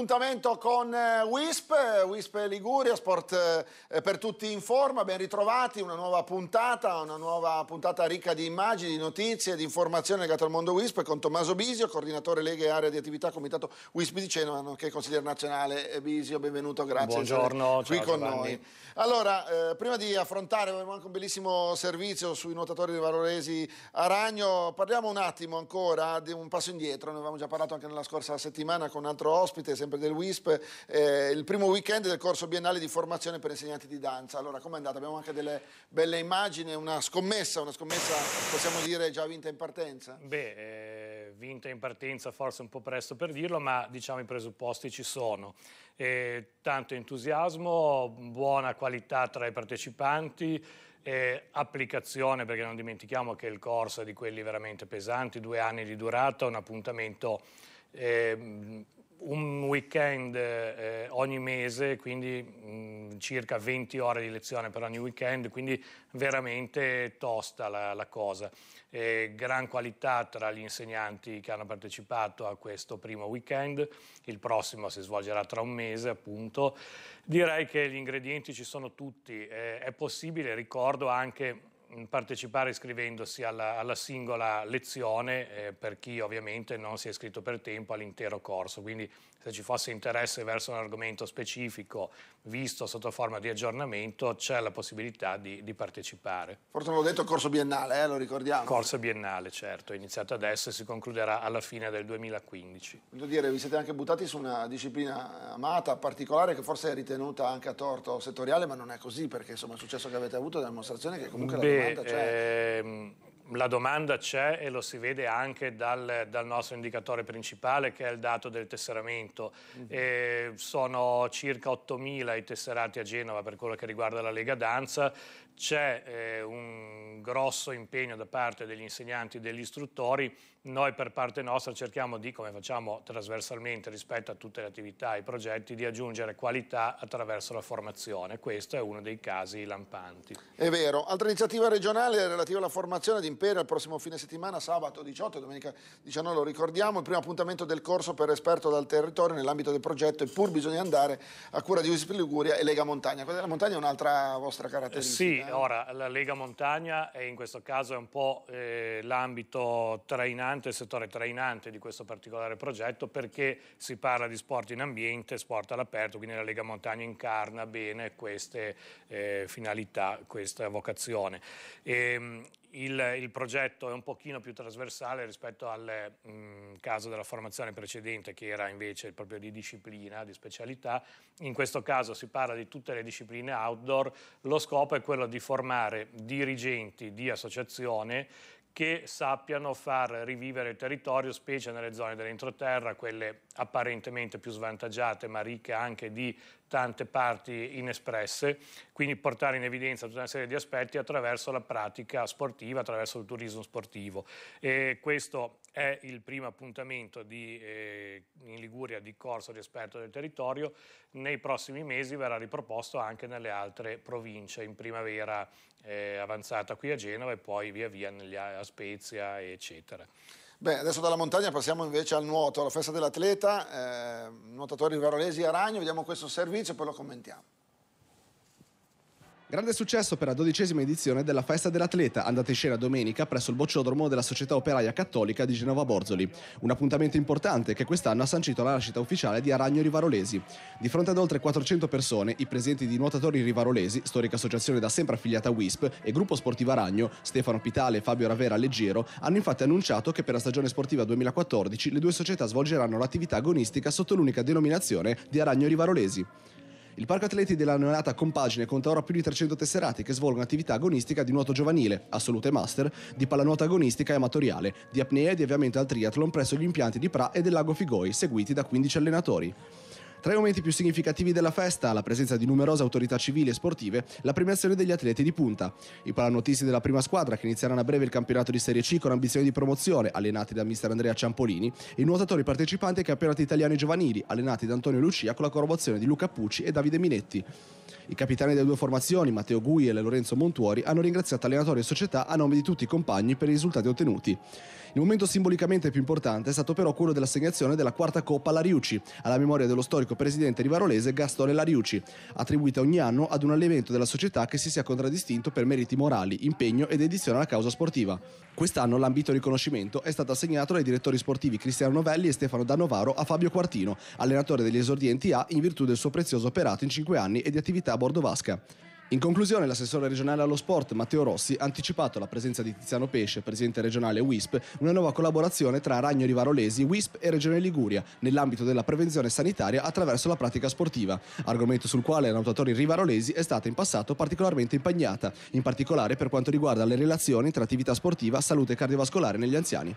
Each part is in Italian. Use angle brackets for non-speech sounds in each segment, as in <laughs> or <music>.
Appuntamento con eh, Wisp, eh, Wisp Liguria, sport eh, per tutti in forma, ben ritrovati, una nuova puntata, una nuova puntata ricca di immagini, di notizie, di informazioni legate al mondo Wisp con Tommaso Bisio, coordinatore Lega e Area di Attività Comitato Wisp di Genova, nonché consigliere nazionale Bisio, benvenuto, grazie. Buongiorno, ciao, qui con Giovanni. noi. Allora, eh, prima di affrontare anche un bellissimo servizio sui nuotatori di Valoresi a Ragno, parliamo un attimo ancora di un passo indietro, ne avevamo già parlato anche nella scorsa settimana con un altro ospite, sempre del WISP, eh, il primo weekend del corso biennale di formazione per insegnanti di danza. Allora, com'è andata? Abbiamo anche delle belle immagini, una scommessa, una scommessa possiamo dire già vinta in partenza? Beh, eh, vinta in partenza forse un po' presto per dirlo, ma diciamo i presupposti ci sono. Eh, tanto entusiasmo, buona qualità tra i partecipanti, eh, applicazione, perché non dimentichiamo che il corso è di quelli veramente pesanti, due anni di durata, un appuntamento eh, un weekend eh, ogni mese, quindi mh, mm, circa 20 ore di lezione per ogni weekend, quindi veramente tosta la, la cosa. Eh, gran qualità tra gli insegnanti che hanno partecipato a questo primo weekend, il prossimo si svolgerà tra un mese appunto. Direi che gli ingredienti ci sono tutti, eh, è possibile, ricordo anche Mm, partecipare iscrivendosi alla, alla singola lezione eh, per chi ovviamente non si è iscritto per tempo all'intero corso, quindi se ci fosse interesse verso un argomento specifico visto sotto forma di aggiornamento c'è la possibilità di, di partecipare. Forse l'ho detto corso biennale, eh, lo ricordiamo. Corso biennale, certo, è iniziato adesso e si concluderà alla fine del 2015. Voglio dire, vi siete anche buttati su una disciplina amata, particolare, che forse è ritenuta anche a torto settoriale, ma non è così perché insomma il successo che avete avuto è una dimostrazione che comunque... Beh, domanda, eh, cioè... Certo. ehm, la domanda c'è e lo si vede anche dal, dal, nostro indicatore principale che è il dato del tesseramento. Mm-hmm. sono circa 8.000 i tesserati a Genova per quello che riguarda la Lega Danza. C'è eh, un grosso impegno da parte degli insegnanti e degli istruttori. Noi per parte nostra cerchiamo di, come facciamo trasversalmente rispetto a tutte le attività e i progetti, di aggiungere qualità attraverso la formazione. Questo è uno dei casi lampanti. È vero. Altra iniziativa regionale relativa alla formazione di Impero il prossimo fine settimana, sabato 18, domenica 19, lo ricordiamo, il primo appuntamento del corso per esperto dal territorio nell'ambito del progetto E pur bisogna andare a cura di Visp Liguria e Lega Montagna. Quella della montagna è un'altra vostra caratteristica. Sì, eh? ora la Lega Montagna è in questo caso è un po' eh, l'ambito trainante, il settore trainante di questo particolare progetto perché si parla di sport in ambiente, sport all'aperto, quindi la Lega Montagna incarna bene queste eh, finalità, questa vocazione. E, ehm, il, il, progetto è un pochino più trasversale rispetto al mh, mm, caso della formazione precedente che era invece proprio di disciplina, di specialità. In questo caso si parla di tutte le discipline outdoor, lo scopo è quello di formare dirigenti di associazione che sappiano far rivivere il territorio, specie nelle zone dell'entroterra, quelle apparentemente più svantaggiate ma ricche anche di tante parti inespresse, quindi portare in evidenza tutta una serie di aspetti attraverso la pratica sportiva, attraverso il turismo sportivo. E questo è il primo appuntamento di, eh, in Liguria di corso di esperto del territorio, nei prossimi mesi verrà riproposto anche nelle altre province, in primavera eh, avanzata qui a Genova e poi via via negli, a Spezia, eccetera. Beh, adesso dalla montagna passiamo invece al nuoto, alla festa dell'atleta, eh, nuotatori varolesi a Ragno, vediamo questo servizio e poi lo commentiamo. Grande successo per la dodicesima edizione della Festa dell'Atleta, andata in scena domenica presso il bocciodromo della Società Operaia Cattolica di Genova Borzoli. Un appuntamento importante che quest'anno ha sancito la nascita ufficiale di Aragno Rivarolesi. Di fronte ad oltre 400 persone, i presenti di Nuotatori Rivarolesi, storica associazione da sempre affiliata a WISP, e Gruppo sportivo Aragno, Stefano Pitale e Fabio Ravera Leggero, hanno infatti annunciato che per la stagione sportiva 2014 le due società svolgeranno l'attività agonistica sotto l'unica denominazione di Aragno Rivarolesi. Il parco atleti della neonata Compagine conta ora più di 300 tesserati che svolgono attività agonistica di nuoto giovanile, assolute master, di pallanuoto agonistica e amatoriale, di apnea e di avviamento al triathlon presso gli impianti di Pra e del lago Figoi, seguiti da 15 allenatori. Tra i momenti più significativi della festa, la presenza di numerose autorità civili e sportive, la premiazione degli atleti di punta. I palanottisti della prima squadra, che inizieranno a breve il campionato di Serie C con ambizioni di promozione, allenati da mister Andrea Ciampolini, e i nuotatori partecipanti ai campionati italiani giovanili, allenati da Antonio Lucia con la collaborazione di Luca Pucci e Davide Minetti. I capitani delle due formazioni, Matteo Gui e Lorenzo Montuori, hanno ringraziato allenatori e società a nome di tutti i compagni per i risultati ottenuti. Il momento simbolicamente più importante è stato però quello dell'assegnazione della quarta Coppa Lariucci, alla memoria dello storico presidente rivarolese Gastone Lariucci, attribuita ogni anno ad un allevamento della società che si sia contraddistinto per meriti morali, impegno ed edizione alla causa sportiva. Quest'anno l'ambito riconoscimento è stato assegnato dai direttori sportivi Cristiano Novelli e Stefano Dannovaro a Fabio Quartino, allenatore degli esordienti A in virtù del suo prezioso operato in cinque anni e di attività bordo vasca. In conclusione, l'assessore regionale allo sport Matteo Rossi ha anticipato la presenza di Tiziano Pesce, presidente regionale WISP, una nuova collaborazione tra Ragno Rivarolesi, WISP e Regione Liguria nell'ambito della prevenzione sanitaria attraverso la pratica sportiva, argomento sul quale la nuotatori rivarolesi è stata in passato particolarmente impegnata, in particolare per quanto riguarda le relazioni tra attività sportiva, e salute cardiovascolare negli anziani.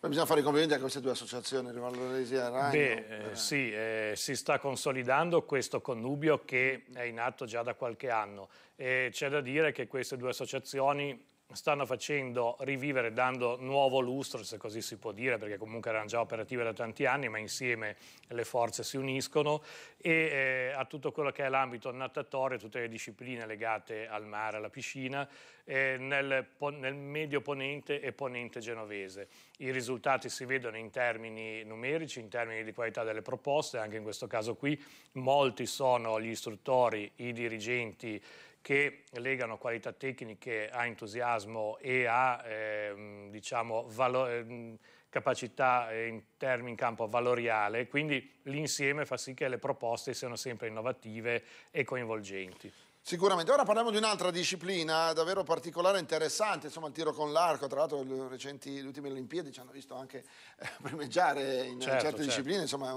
Beh, bisogna fare i complimenti a queste due associazioni, Rivaloresi e Ragno. Beh, eh, eh, sì, eh, si sta consolidando questo connubio che è in atto già da qualche anno. E c'è da dire che queste due associazioni stanno facendo rivivere, dando nuovo lustro, se così si può dire, perché comunque erano già operative da tanti anni, ma insieme le forze si uniscono, e eh, a tutto quello che è l'ambito natatorio, tutte le discipline legate al mare, alla piscina, eh, nel, nel, medio ponente e ponente genovese. I risultati si vedono in termini numerici, in termini di qualità delle proposte, anche in questo caso qui molti sono gli istruttori, i dirigenti, che legano qualità tecniche a entusiasmo e a eh, diciamo, valo- ehm, capacità eh, in, term- in campo valoriale, quindi l'insieme fa sì che le proposte siano sempre innovative e coinvolgenti. Sicuramente. Ora parliamo di un'altra disciplina davvero particolare e interessante, insomma il tiro con l'arco, tra l'altro le, recenti, le ultime Olimpiadi ci hanno visto anche eh, <laughs> primeggiare in certo, certe certo. discipline, insomma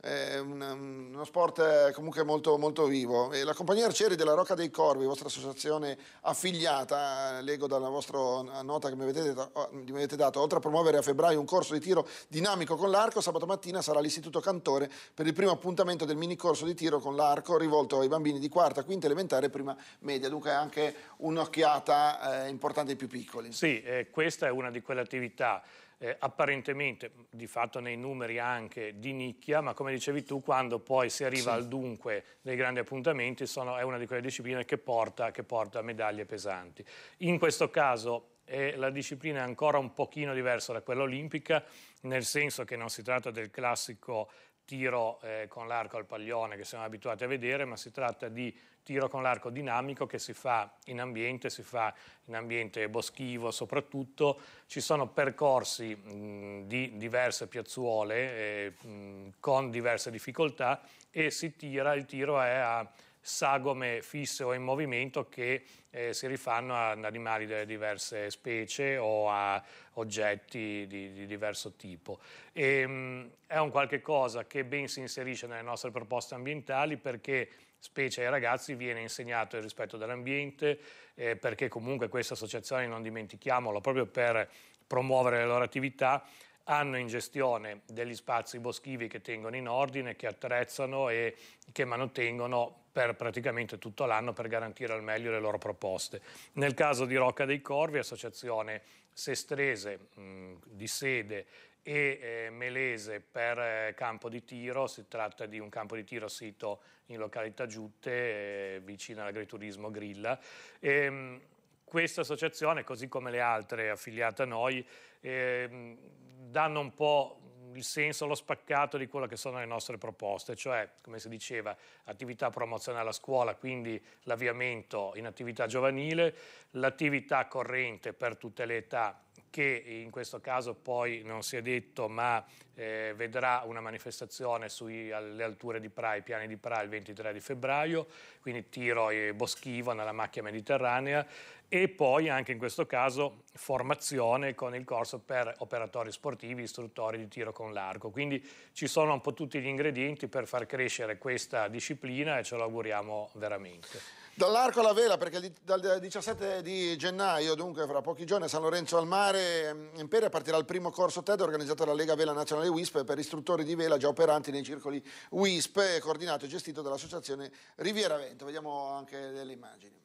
è eh, un, uno sport eh, comunque molto, molto vivo. E la compagnia Arcieri della Rocca dei Corvi, vostra associazione affiliata, eh, leggo dalla vostra nota che mi avete, oh, mi avete dato, oltre a promuovere a febbraio un corso di tiro dinamico con l'arco, sabato mattina sarà l'Istituto Cantore per il primo appuntamento del mini corso di tiro con l'arco rivolto ai bambini di quarta, quinta elementare grande prima media, dunque anche un'occhiata eh, importante ai più piccoli. Sì, eh, questa è una di quelle attività eh, apparentemente, di fatto nei numeri anche di nicchia, ma come dicevi tu, quando poi si arriva sì. al dunque dei grandi appuntamenti, sono, è una di quelle discipline che porta, che porta medaglie pesanti. In questo caso e la disciplina è ancora un pochino diversa da quella olimpica, nel senso che non si tratta del classico tiro eh, con l'arco al paglione che siamo abituati a vedere, ma si tratta di tiro con l'arco dinamico che si fa in ambiente, si fa in ambiente boschivo soprattutto, ci sono percorsi mh, di diverse piazzuole eh, mh, con diverse difficoltà e si tira, il tiro è a sagome fisse o in movimento che eh, si rifanno ad animali delle diverse specie o a oggetti di, di diverso tipo. E, mh, è un qualche cosa che ben si inserisce nelle nostre proposte ambientali perché specie ai ragazzi, viene insegnato il rispetto dell'ambiente, eh, perché comunque queste associazioni, non dimentichiamolo, proprio per promuovere le loro attività, hanno in gestione degli spazi boschivi che tengono in ordine, che attrezzano e che mantengono per praticamente tutto l'anno per garantire al meglio le loro proposte. Nel caso di Rocca dei Corvi, associazione sestrese mh, di sede e eh, Melese per eh, campo di tiro, si tratta di un campo di tiro sito in località Giutte, eh, vicino all'agriturismo Grilla. E, ehm, questa associazione, così come le altre affiliate a noi, ehm, danno un po' il senso, lo spaccato di quello che sono le nostre proposte, cioè, come si diceva, attività promozionale a scuola, quindi l'avviamento in attività giovanile, l'attività corrente per tutte le età che in questo caso poi non si è detto ma eh, vedrà una manifestazione sui, alle alture di Pra, i piani di Pra il 23 di febbraio, quindi Tiro e Boschivo nella macchia mediterranea e poi anche in questo caso formazione con il corso per operatori sportivi, istruttori di tiro con l'arco. Quindi ci sono un po' tutti gli ingredienti per far crescere questa disciplina e ce lo auguriamo veramente. Dall'arco alla vela, perché dal 17 di gennaio, dunque fra pochi giorni, a San Lorenzo al Mare, mm, in Peria partirà il primo corso TED organizzato dalla Lega Vela Nazionale WISP per istruttori di vela già operanti nei circoli WISP, coordinato e gestito dall'associazione Riviera Vento. Vediamo anche delle immagini.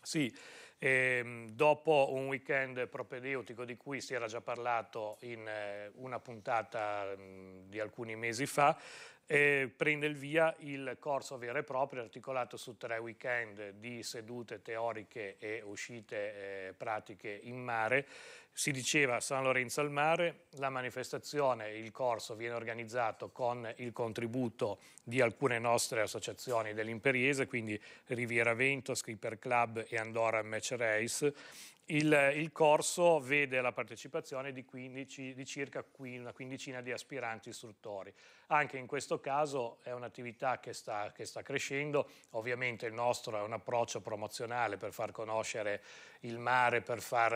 Sì, ehm, dopo un weekend propedeutico di cui si era già parlato in eh, una puntata mh, mm, di alcuni mesi fa, eh, prende il via il corso vero e proprio articolato su tre weekend di sedute teoriche e uscite eh, pratiche in mare si diceva San Lorenzo al mare, la manifestazione, il corso viene organizzato con il contributo di alcune nostre associazioni dell'imperiese, quindi Riviera Vento, Skipper Club e Andorra Match Race. Il, il corso vede la partecipazione di, 15, di circa una quindicina di aspiranti istruttori. Anche in questo caso è un'attività che sta, che sta crescendo, ovviamente il nostro è un approccio promozionale per far conoscere il mare, per far...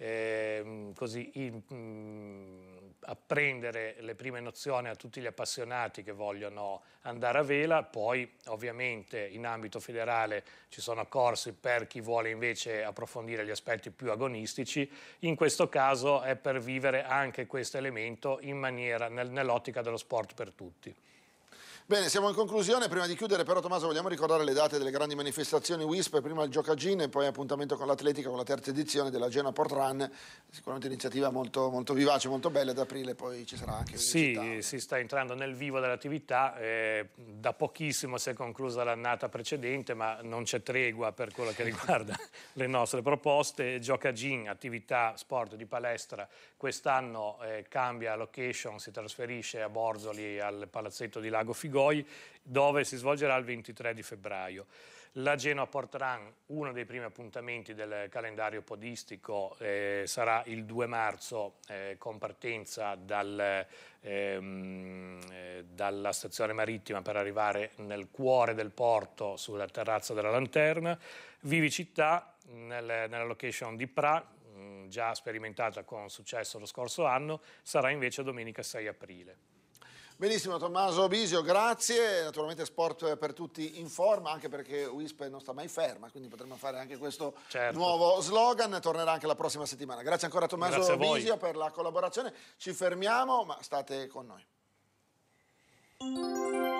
Eh, Ehm, così, in, mh, mm, apprendere le prime nozioni a tutti gli appassionati che vogliono andare a vela, poi ovviamente in ambito federale ci sono corsi per chi vuole invece approfondire gli aspetti più agonistici, in questo caso è per vivere anche questo elemento nell'ottica dello sport per tutti. Bene, siamo in conclusione. Prima di chiudere, però, Tommaso, vogliamo ricordare le date delle grandi manifestazioni WISP, prima il gioca Gin e poi appuntamento con l'Atletica con la terza edizione della Genoa Port Run. Sicuramente un'iniziativa molto, molto, vivace, molto bella. Ad aprile poi ci sarà anche. Sì, si sta entrando nel vivo dell'attività. Eh, da pochissimo si è conclusa l'annata precedente, ma non c'è tregua per quello che riguarda <laughs> le nostre proposte. Gioca Gin, attività sport di palestra. Quest'anno eh, cambia location, si trasferisce a Borzoli al palazzetto di Lago Figaro Goi dove si svolgerà il 23 di febbraio. La Genoa Portran, uno dei primi appuntamenti del calendario podistico, eh, sarà il 2 marzo eh, con partenza dal, ehm, eh, dalla stazione marittima per arrivare nel cuore del porto sulla terrazza della Lanterna. Vivi Città, nel, nella location di Pra, mh, mm, già sperimentata con successo lo scorso anno, sarà invece domenica 6 aprile. Benissimo Tommaso Bisio, grazie, naturalmente sport per tutti in forma, anche perché Wisp non sta mai ferma, quindi potremmo fare anche questo certo. nuovo slogan, tornerà anche la prossima settimana. Grazie ancora Tommaso grazie Bisio per la collaborazione, ci fermiamo ma state con noi.